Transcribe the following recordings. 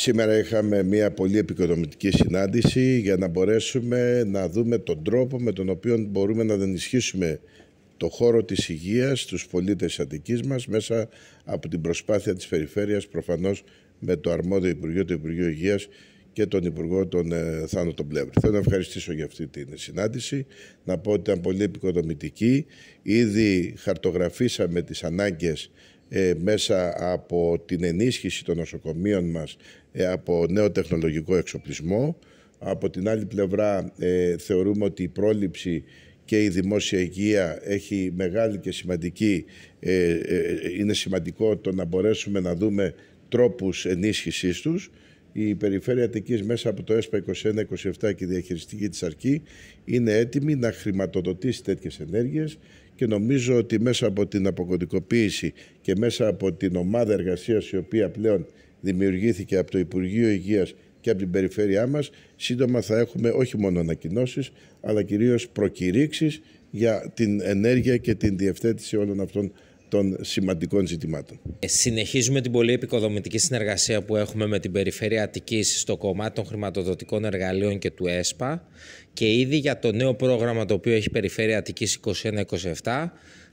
Σήμερα είχαμε μια πολύ επικοδομητική συνάντηση για να μπορέσουμε να δούμε τον τρόπο με τον οποίο μπορούμε να ενισχύσουμε το χώρο της υγείας στους πολίτες της Αττικής μας μέσα από την προσπάθεια της Περιφέρειας προφανώς με το αρμόδιο Υπουργείο, το Υπουργείο Υγείας και τον Υπουργό τον ε, Θάνο τον Πλεύρη. Θέλω να ευχαριστήσω για αυτή την συνάντηση, να πω ότι ήταν πολύ επικοδομητική. Ήδη χαρτογραφήσαμε τις ανάγκες ε, μέσα από την ενίσχυση των νοσοκομείων μας ε, από νέο τεχνολογικό εξοπλισμό. Από την άλλη πλευρά ε, θεωρούμε ότι η πρόληψη και η δημόσια υγεία έχει μεγάλη και σημαντική, είναι σημαντικό το να μπορέσουμε να δούμε τρόπους ενίσχυσής τους. Η Περιφέρεια Αττικής μέσα από το ΕΣΠΑ 21-27 και η διαχειριστική της Αρκή είναι έτοιμη να χρηματοδοτήσει τέτοιες ενέργειες και νομίζω ότι μέσα από την αποκοντικοποίηση και μέσα από την ομάδα εργασίας η οποία πλέον δημιουργήθηκε από το Υπουργείο Υγείας και από την περιφέρειά μας, σύντομα θα έχουμε όχι μόνο ανακοινώσεις, αλλά κυρίως προκηρύξεις για την ενέργεια και την διευθέτηση όλων αυτών των σημαντικών ζητημάτων. Ε, συνεχίζουμε την πολύ επικοδομητική συνεργασία που έχουμε με την Περιφέρεια Αττικής στο κομμάτι των χρηματοδοτικών εργαλείων και του ΕΣΠΑ και ήδη για το νέο πρόγραμμα το οποίο έχει Περιφέρεια Αττικής 21-27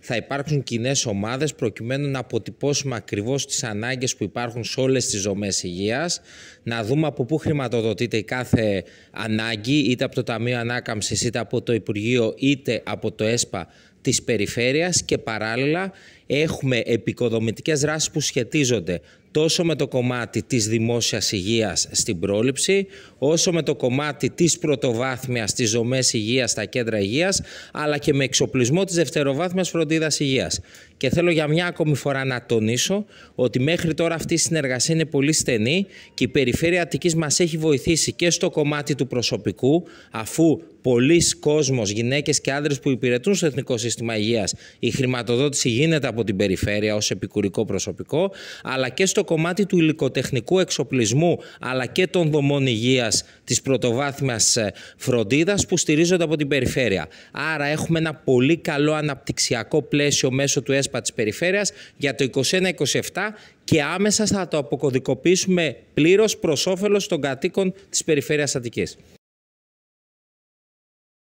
θα υπάρξουν κοινέ ομάδες προκειμένου να αποτυπώσουμε ακριβώς τις ανάγκες που υπάρχουν σε όλες τις ζωμές υγείας, να δούμε από πού χρηματοδοτείται η κάθε ανάγκη, είτε από το Ταμείο Ανάκαμψης είτε από το Υπουργείο, είτε από το ΕΣΠΑ, της περιφέρειας και παράλληλα έχουμε επικοδομητικές δράσεις που σχετίζονται τόσο με το κομμάτι της δημόσιας υγείας στην πρόληψη, όσο με το κομμάτι της πρωτοβάθμιας, της ζωμές υγείας, στα κέντρα υγείας, αλλά και με εξοπλισμό της δευτεροβάθμιας φροντίδας υγείας. Και θέλω για μια ακόμη φορά να τονίσω ότι μέχρι τώρα αυτή η συνεργασία είναι πολύ στενή και η περιφέρεια Αττικής μας έχει βοηθήσει και στο κομμάτι του προσωπικού, αφού πολλοί κόσμος, γυναίκες και άντρες που υπηρετούν στο Εθνικό Σύστημα Υγείας, η χρηματοδότηση γίνεται από την περιφέρεια ως επικουρικό προσωπικό, αλλά και στο κομμάτι του υλικοτεχνικού εξοπλισμού αλλά και των δομών υγείας της πρωτοβάθμιας ε, φροντίδας που στηρίζονται από την περιφέρεια. Άρα, έχουμε ένα πολύ καλό αναπτυξιακό πλαίσιο μέσω του ΕΣΠΑ της περιφέρειας για το 2021-2027 και άμεσα θα το αποκωδικοποιήσουμε πλήρως προς όφελος των κατοίκων της περιφέρειας Αττικής.